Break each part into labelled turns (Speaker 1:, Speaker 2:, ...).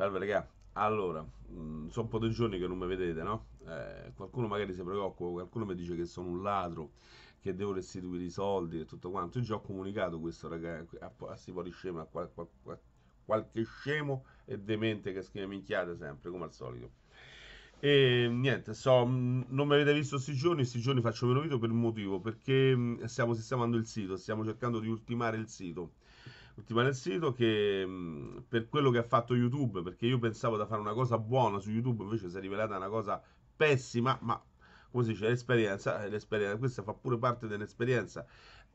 Speaker 1: Salve ragazzi, allora, mm, sono un po' di giorni che non mi vedete, no? Eh, qualcuno magari si preoccupa, qualcuno mi dice che sono un ladro, che devo restituire i soldi e tutto quanto. Io già ho comunicato questo, ragazzi, a, a si può scemo, a qual, qual, qual, qualche scemo e demente che scrive minchiate sempre, come al solito. E niente, so, mm, non mi avete visto questi giorni, questi giorni faccio meno video per un motivo, perché mm, stiamo sistemando il sito, stiamo cercando di ultimare il sito ultima nel sito che mh, per quello che ha fatto YouTube, perché io pensavo da fare una cosa buona su YouTube, invece si è rivelata una cosa pessima, ma come si dice, l'esperienza, eh, l'esperienza, questa fa pure parte dell'esperienza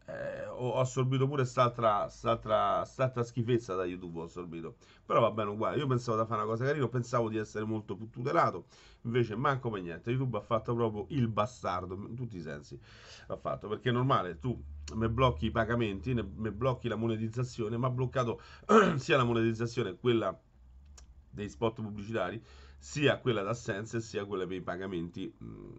Speaker 1: eh, ho assorbito pure quest'altra schifezza da YouTube. Ho assorbito, però va bene uguale. Io pensavo di fare una cosa carina, pensavo di essere molto più tutelato. Invece, manco per niente. YouTube ha fatto proprio il bastardo in tutti i sensi. L'ha fatto perché è normale, tu mi blocchi i pagamenti, mi blocchi la monetizzazione, ma ha bloccato sia la monetizzazione, quella dei spot pubblicitari, sia quella d'assenza sia quella per i pagamenti, mh, mm,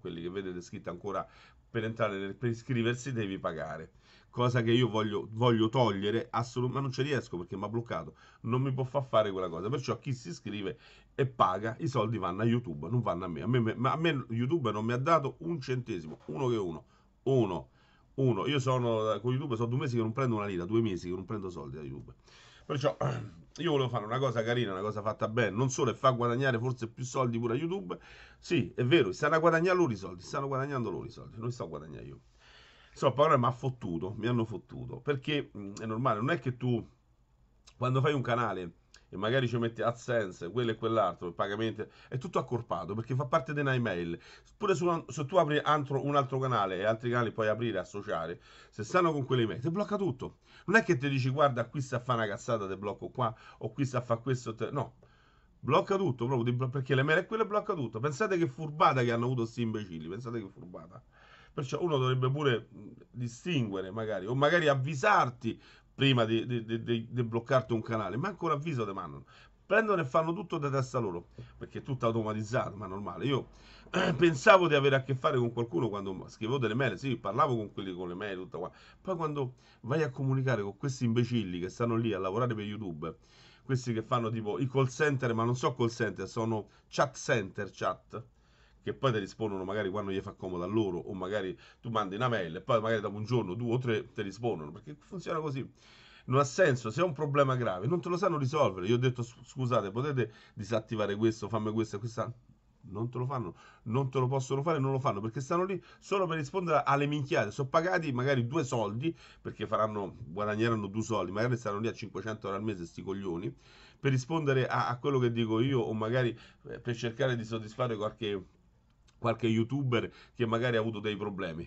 Speaker 1: quelli che vedete scritti ancora per, entrare, per iscriversi devi pagare cosa che io voglio, voglio togliere assolutamente, non ci riesco perché mi ha bloccato, non mi può far fare quella cosa, perciò chi si iscrive e paga, i soldi vanno a YouTube, non vanno a me, a me, a me YouTube non mi ha dato un centesimo, uno che uno, uno, uno, io sono con YouTube, sono due mesi che non prendo una lira, due mesi che non prendo soldi da YouTube, perciò io volevo fare una cosa carina, una cosa fatta bene, non solo e fa guadagnare forse più soldi pure a YouTube. Sì, è vero, stanno a guadagnare loro i soldi, stanno guadagnando loro i soldi, non sto a guadagnare io. Insomma, parole mi ha fottuto, mi hanno fottuto, perché mm, è normale, non è che tu quando fai un canale e magari ci metti AdSense, quello e quell'altro, il pagamento, è tutto accorpato perché fa parte di un'email. Pure su, se tu apri altro, un altro canale e altri canali puoi aprire, associare, se stanno con quelle email, ti blocca tutto. Non è che ti dici guarda qui sta a fare una cazzata, ti blocco qua, o qui sta a fare questo, te... no. Blocca tutto, proprio, perché l'email è quella e blocca tutto. Pensate che furbata che hanno avuto questi imbecilli, pensate che furbata. Perciò uno dovrebbe pure distinguere, magari, o magari avvisarti, prima di, di, di, di bloccarti un canale, ma ancora avviso te mandano. Prendono e fanno tutto da testa loro, perché è tutto automatizzato, ma normale. Io eh, pensavo di avere a che fare con qualcuno quando scrivevo delle mail, sì, parlavo con quelli con le mail, tutta qua. Poi quando vai a comunicare con questi imbecilli che stanno lì a lavorare per YouTube, questi che fanno tipo i call center, ma non so call center, sono chat center, chat, che poi ti rispondono magari quando gli fa comodo a loro o magari tu mandi una mail e poi magari dopo un giorno, due o tre ti rispondono perché funziona così. Non ha senso, se è un problema grave, non te lo sanno risolvere. Io ho detto scusate, potete disattivare questo, fammi questo e questa non te lo fanno, non te lo possono fare, non lo fanno perché stanno lì solo per rispondere alle minchiate. Sono pagati magari due soldi perché faranno, guadagneranno due soldi, magari stanno lì a 500 euro al mese, sti coglioni, per rispondere a, a quello che dico io o magari eh, per cercare di soddisfare qualche qualche youtuber che magari ha avuto dei problemi.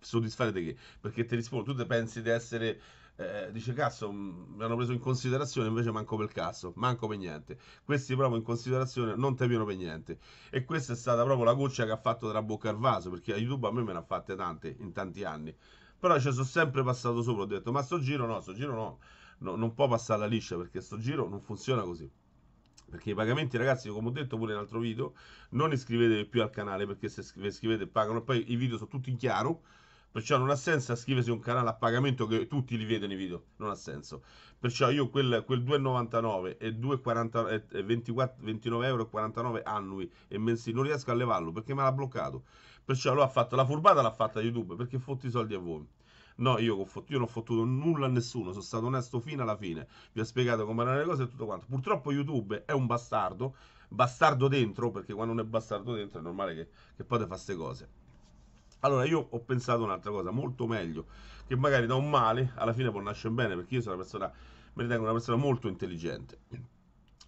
Speaker 1: Soddisfare di che? Perché ti rispondo, tu pensi di essere... Eh, dice cazzo mm, mi hanno preso in considerazione invece manco per cazzo manco per niente questi proprio in considerazione non te per niente e questa è stata proprio la goccia che ha fatto traboccare il vaso perché a youtube a me me ne ha fatte tante in tanti anni però ci sono sempre passato sopra ho detto ma sto giro no sto giro no, no non può passare la liscia perché sto giro non funziona così perché i pagamenti ragazzi come ho detto pure in altro video non iscrivetevi più al canale perché se iscrivete pagano poi i video sono tutti in chiaro perciò non ha senso iscriversi a un canale a pagamento che tutti li vedono i video non ha senso perciò io quel, quel 2,99 e 29,49 euro annui e mensili non riesco a levarlo perché me l'ha bloccato perciò l'ho fatto la furbata l'ha fatta youtube perché fotti i soldi a voi No, io, io, non ho fottuto nulla a nessuno, sono stato onesto fino alla fine. Vi ho spiegato come erano le cose e tutto quanto. Purtroppo YouTube è un bastardo, bastardo dentro, perché quando non è bastardo dentro è normale che, che poi te fa queste cose. Allora io ho pensato un'altra cosa, molto meglio, che magari da un male alla fine può nascere bene, perché io sono una persona, mi ritengo una persona molto intelligente.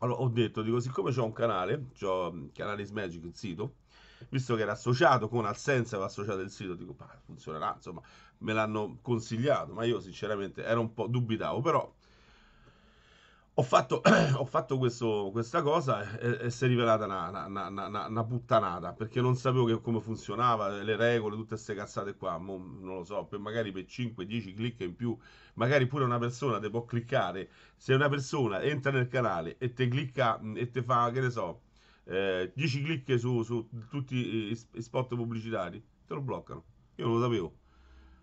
Speaker 1: Allora ho detto, dico, siccome ho un canale, ho mm, Canalis Magic, il sito, visto che era associato con AdSense, aveva associato il sito, dico, bah, funzionerà, insomma, me l'hanno consigliato, ma io sinceramente ero un po' dubitavo, però ho fatto, ho fatto questo, questa cosa e, e, si è rivelata una, una, una, una puttanata perché non sapevo che, come funzionava le regole, tutte queste cazzate qua. Mo, non lo so, per magari per 5-10 clic in più, magari pure una persona te può cliccare. Se una persona entra nel canale e te clicca e te fa, che ne so, eh, 10 click su, su tutti i spot pubblicitari, te lo bloccano. Io non lo sapevo.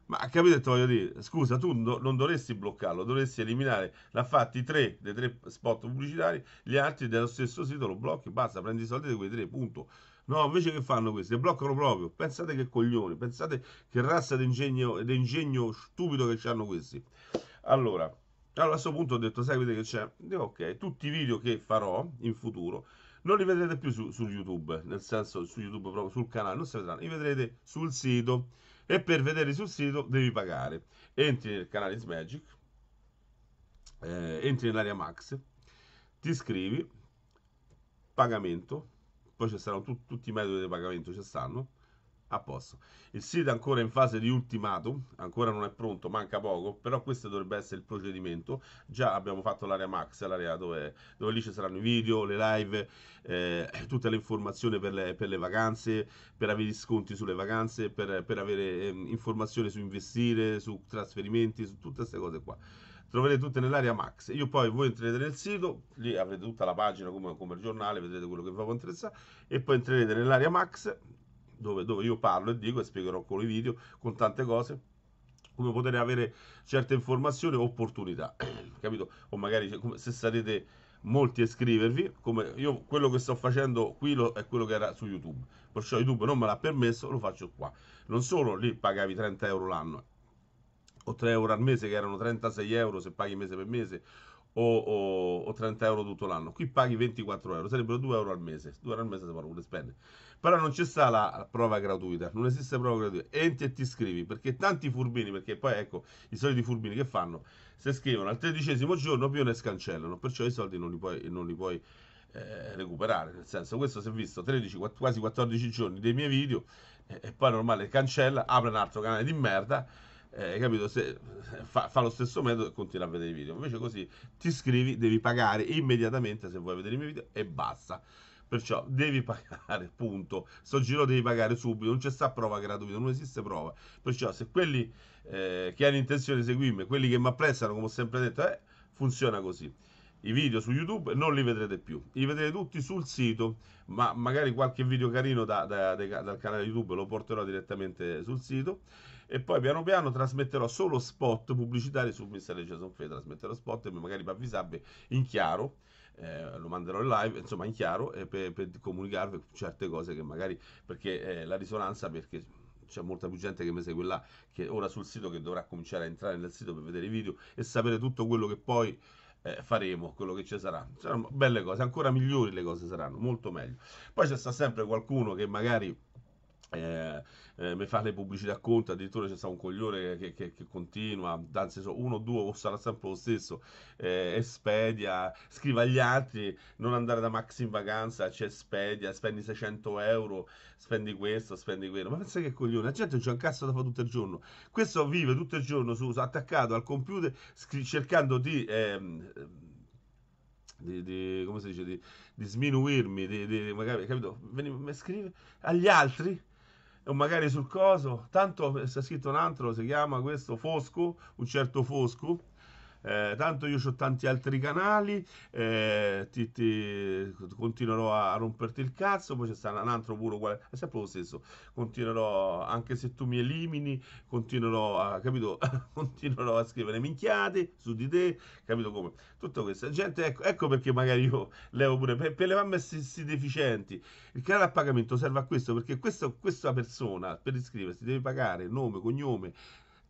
Speaker 1: Ma capite, te voglio dire, scusa, tu no, non dovresti bloccarlo, dovresti eliminare, l'ha fatti tre dei tre spot pubblicitari, gli altri dello stesso sito lo blocchi, basta, prendi i soldi di quei tre, punto. No, invece che fanno questi? Bloccano proprio. Pensate che coglioni, pensate che razza di ingegno stupido che hanno questi. Allora, allora, a questo punto ho detto, sai, vedete che c'è? Ok, tutti i video che farò in futuro non li vedrete più su, su YouTube, nel senso su YouTube proprio sul canale, non si vedranno, li vedrete sul sito e per vederli sul sito devi pagare. Entri nel canale Smagic, eh, entri nell'area Max, ti iscrivi, pagamento, poi ci saranno tu, tutti i metodi di pagamento, ci stanno a posto. Il sito è ancora in fase di ultimatum, ancora non è pronto, manca poco, però questo dovrebbe essere il procedimento. Già abbiamo fatto l'area max, l'area dove, dove lì ci saranno i video, le live, eh, tutte le informazioni per le, per le, vacanze, per avere gli sconti sulle vacanze, per, per avere eh, informazioni su investire, su trasferimenti, su tutte queste cose qua troverete tutte nell'area max. Io poi voi entrerete nel sito, lì avrete tutta la pagina come, come il giornale, vedrete quello che vi può interessare e poi entrerete nell'area max, dove, dove io parlo e dico e spiegherò con i video, con tante cose, come poter avere certe informazioni e opportunità, capito? O magari se sarete molti a iscrivervi, come io quello che sto facendo qui lo, è quello che era su YouTube, perciò YouTube non me l'ha permesso, lo faccio qua. Non solo lì pagavi 30 euro l'anno o 3 euro al mese che erano 36 euro se paghi mese per mese o, o, o 30 euro tutto l'anno, qui paghi 24 euro, sarebbero 2 euro al mese, 2 euro al mese se pure spendere però non c'è sta la prova gratuita, non esiste prova gratuita, entri e ti scrivi, perché tanti furbini, perché poi ecco, i soliti furbini che fanno, se scrivono al tredicesimo giorno più ne scancellano, perciò i soldi non li puoi, non li puoi eh, recuperare, nel senso questo si è visto 13, quasi 14 giorni dei miei video eh, e poi normale cancella, apre un altro canale di merda, eh, capito? Se fa, fa, lo stesso metodo e continua a vedere i video. Invece così ti iscrivi, devi pagare immediatamente se vuoi vedere i miei video e basta. Perciò devi pagare, punto. Sto giro devi pagare subito, non c'è sta prova gratuita, non esiste prova. Perciò se quelli eh, che hanno intenzione di seguirmi, quelli che mi apprezzano, come ho sempre detto, eh, funziona così. I video su YouTube non li vedrete più, li vedrete tutti sul sito, ma magari qualche video carino da, da, da, dal canale YouTube lo porterò direttamente sul sito e poi piano piano trasmetterò solo spot pubblicitari su Mr. Jason Fay, trasmetterò spot e magari per avvisarvi in chiaro. Eh, lo manderò in live, insomma in chiaro, eh, per, per, comunicarvi certe cose che magari, perché eh, la risonanza, perché c'è molta più gente che mi segue là, che ora sul sito, che dovrà cominciare a entrare nel sito per vedere i video e sapere tutto quello che poi eh, faremo, quello che ci sarà. Saranno belle cose, ancora migliori le cose saranno, molto meglio. Poi c'è sempre qualcuno che magari eh, eh, mi fa le pubblicità conto addirittura c'è stato un coglione che, che, che continua anzi so, uno o due o sarà sempre lo stesso eh, Espedia scriva agli altri non andare da Max in vacanza c'è Espedia spendi 600 euro spendi questo spendi quello ma pensa che coglione la gente c'è un cazzo da fare tutto il giorno questo vive tutto il giorno su, attaccato al computer scri- cercando di ehm, di, di, come si dice, di, di sminuirmi, di, di, magari, capito? Mi scrive agli altri o magari sul coso tanto sta eh, scritto un altro si chiama questo Fosco un certo Fosco eh, tanto io ho tanti altri canali, eh, ti, ti, continuerò a romperti il cazzo, poi c'è stato un altro puro uguale, è sempre lo stesso, continuerò, anche se tu mi elimini, continuerò a, capito, continuerò a scrivere minchiate su di te, capito come, tutto questo, gente, ecco, ecco perché magari io levo pure, per, per levarmi questi deficienti, il canale a pagamento serve a questo, perché questo, questa persona per iscriversi deve pagare nome, cognome,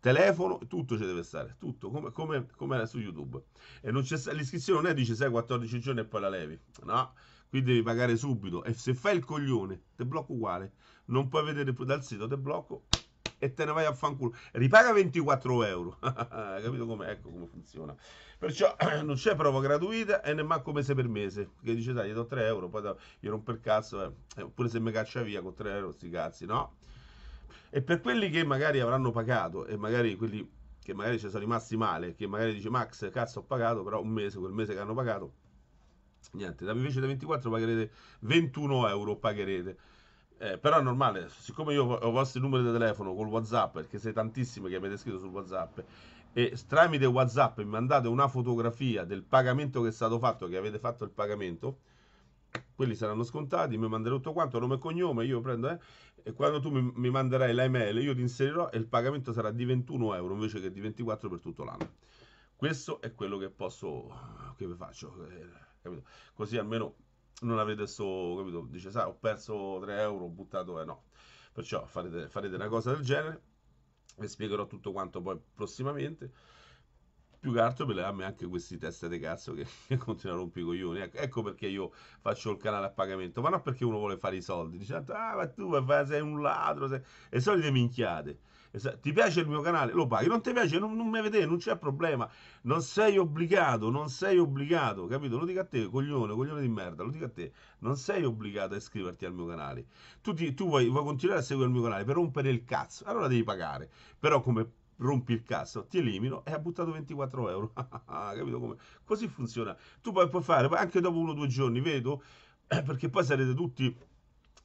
Speaker 1: telefono, tutto ci deve stare, tutto, come, come, come era su YouTube. E l'iscrizione non è dice sai 14 giorni e poi la levi, no? Qui devi pagare subito e se fai il coglione, te blocco uguale, non puoi vedere dal sito, te blocco e te ne vai a fanculo. Ripaga 24 euro, capito come? Ecco come funziona. Perciò non c'è prova gratuita e nemmeno mese per mese, che dice dai, gli do 3 euro, poi gli rompo il cazzo, eh. oppure se mi caccia via con 3 euro, sti cazzi, no? E per quelli che magari avranno pagato e magari quelli che magari ci sono rimasti male, che magari dice Max, cazzo ho pagato, però un mese, quel mese che hanno pagato, niente, da invece da 24 pagherete 21 euro, pagherete. Eh, però è normale, siccome io ho i vostri numeri di telefono col WhatsApp, perché siete tantissimi che avete scritto sul WhatsApp, e tramite WhatsApp mi mandate una fotografia del pagamento che è stato fatto, che avete fatto il pagamento, quelli saranno scontati, mi manderò tutto quanto, nome e cognome, io prendo, eh, e quando tu mi, mi manderai l'email io ti inserirò e il pagamento sarà di 21 euro invece che di 24 per tutto l'anno. Questo è quello che posso, che faccio, eh, capito? Così almeno non avete sto, capito? Dice, sai, ho perso 3 euro, ho buttato, eh no. Perciò farete, farete una cosa del genere, vi spiegherò tutto quanto poi prossimamente più che altro per levarmi anche questi teste di cazzo che, che continuano a rompere i coglioni. Ecco, ecco, perché io faccio il canale a pagamento, ma non perché uno vuole fare i soldi, dicendo ah ma tu sei un ladro, sei... e solite minchiate. E, ti piace il mio canale? Lo paghi, non ti piace, non, non mi vedete, non c'è problema, non sei obbligato, non sei obbligato, capito? Lo dico a te, coglione, coglione di merda, lo dico a te, non sei obbligato a iscriverti al mio canale. Tu, ti, tu vuoi, vuoi continuare a seguire il mio canale per rompere il cazzo, allora devi pagare, però come rompi il cazzo, ti elimino e ha buttato 24 euro. Capito come? Così funziona. Tu poi puoi fare anche dopo uno o due giorni, vedo, eh, perché poi sarete tutti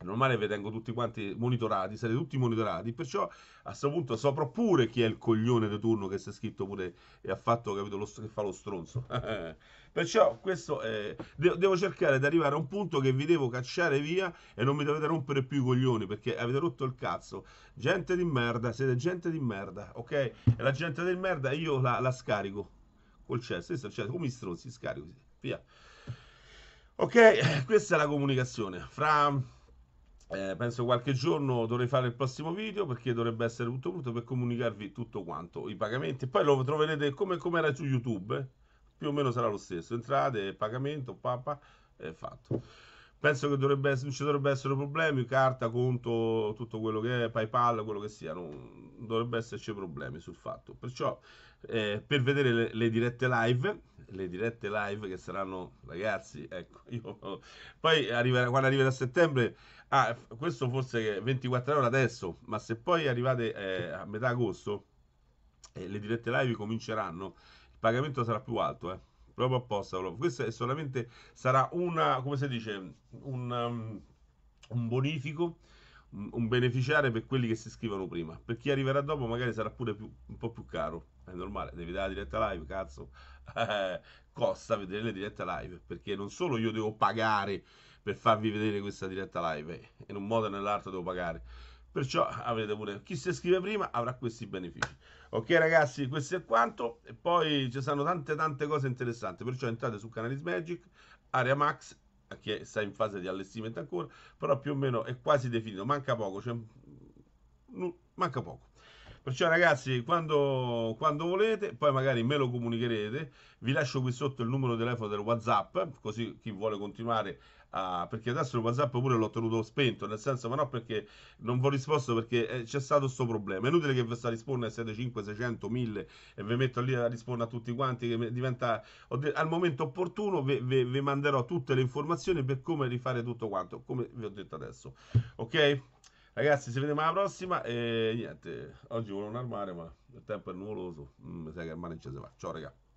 Speaker 1: è normale che vengono tutti quanti monitorati, siete tutti monitorati, perciò a questo punto saprò pure chi è il coglione di turno che si è scritto pure e ha fatto, capito, lo, che fa lo stronzo. perciò questo è, de devo cercare di arrivare a un punto che vi devo cacciare via e non mi dovete rompere più i coglioni perché avete rotto il cazzo. Gente di merda, siete gente di merda, ok? E la gente di merda io la, la scarico col cesso, cioè, come i stronzi, scarico, via. Ok, questa è la comunicazione fra eh, penso qualche giorno dovrei fare il prossimo video perché dovrebbe essere tutto pronto per comunicarvi tutto quanto, i pagamenti. Poi lo troverete come, come era su YouTube, eh? più o meno sarà lo stesso. Entrate, pagamento, papà, è fatto. Penso che dovrebbe, non ci dovrebbe essere problemi, carta, conto, tutto quello che è, PayPal, quello che sia, non, dovrebbe esserci problemi sul fatto. Perciò eh, per vedere le, le, dirette live, le dirette live che saranno, ragazzi, ecco, io, poi arriverà, quando arriverà a settembre Ah, questo forse 24 ore adesso, ma se poi arrivate eh, a metà agosto eh, le dirette live cominceranno, il pagamento sarà più alto, eh. Proprio apposta. Questo è solamente sarà una, come si dice, un, um, un bonifico un beneficiario per quelli che si iscrivono prima. Per chi arriverà dopo, magari sarà pure più, un po' più caro. È normale, devi dare la diretta live, cazzo. Eh, costa vedere le dirette live perché non solo io devo pagare per farvi vedere questa diretta live in un modo o nell'altro devo pagare perciò avrete pure chi si iscrive prima avrà questi benefici ok ragazzi questo è quanto e poi ci saranno tante tante cose interessanti perciò entrate su Canalis Magic Area Max che sta in fase di allestimento ancora però più o meno è quasi definito manca poco cioè, manca poco Perciò ragazzi, quando, quando, volete, poi magari me lo comunicherete, vi lascio qui sotto il numero di telefono del WhatsApp, così chi vuole continuare a, ah, perché adesso il WhatsApp pure l'ho tenuto spento, nel senso, ma no, perché non vi ho risposto perché eh, c'è stato questo problema. È inutile che vi sta a rispondere 75, 600, 1000 e vi metto lì a rispondere a tutti quanti. Che diventa al momento opportuno, vi manderò tutte le informazioni per come rifare tutto quanto, come vi ho detto adesso. Ok? Ragazzi, ci vediamo alla prossima e niente, oggi volevo un armare, ma il tempo è nuvoloso, mm, mi sa che il male non ci si va. Ciao ragazzi.